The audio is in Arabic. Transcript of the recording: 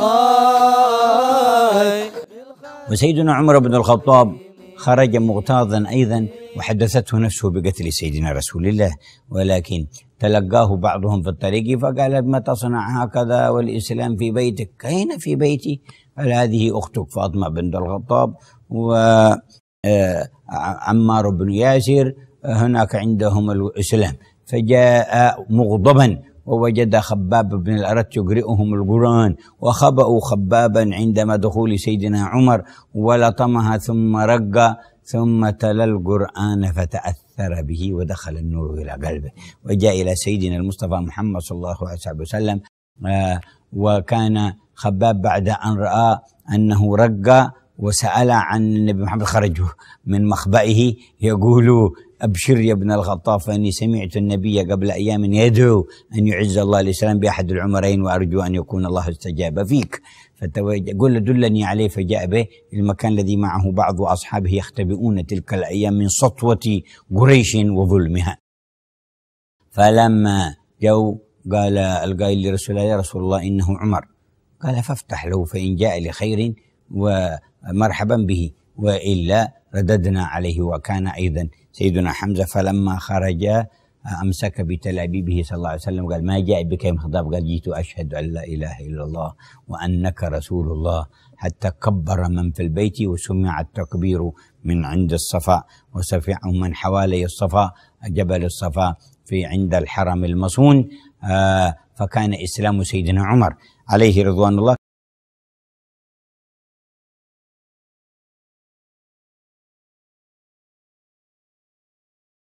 الخير وسيدنا عمر بن الخطاب خرج مغتاظا أيضا وحدثته نفسه بقتل سيدنا رسول الله ولكن تلقاه بعضهم في الطريق فقال ما تصنع هكذا والإسلام في بيتك أين في بيتي قال هذه أختك فاطمة بنت الخطاب وعمار آه، بن ياسر هناك عندهم الإسلام فجاء مغضبا ووجد خباب بن الأرت يقرئهم القرآن وخبأوا خبابا عندما دخول سيدنا عمر ولطمها ثم رق ثم تلا القرآن فتأثر به ودخل النور إلى قلبه وجاء إلى سيدنا المصطفى محمد صلى الله عليه وسلم آه، وكان خباب بعد أن رأى أنه رق وسأل عن النبي محمد خرجه من مخبئه يقول أبشر يا ابن الخطاب فإني سمعت النبي قبل أيام يدعو أن يعز الله الإسلام بأحد العمرين وأرجو أن يكون الله استجاب فيك قل دلني عليه فجاء به المكان الذي معه بعض أصحابه يختبئون تلك الأيام من سطوة قريش وظلمها فلما جو قال القائل لرسول الله يا رسول الله إنه عمر قال فافتح له فإن جاء لخير ومرحبا به وإلا رددنا عليه وكان أيضا سيدنا حمزة فلما خرج آه، أمسك بتلابيبه صلى الله عليه وسلم قال ما جاء بك يا مخضاب قال جئت أشهد أن لا إله إلا الله وأنك رسول الله حتى كبر من في البيت وسمع التكبير من عند الصفا وسفع من حوالي الصفا جبل الصفا في عند الحرم المصون آه، فكان إسلام سيدنا عمر عليه رضوان الله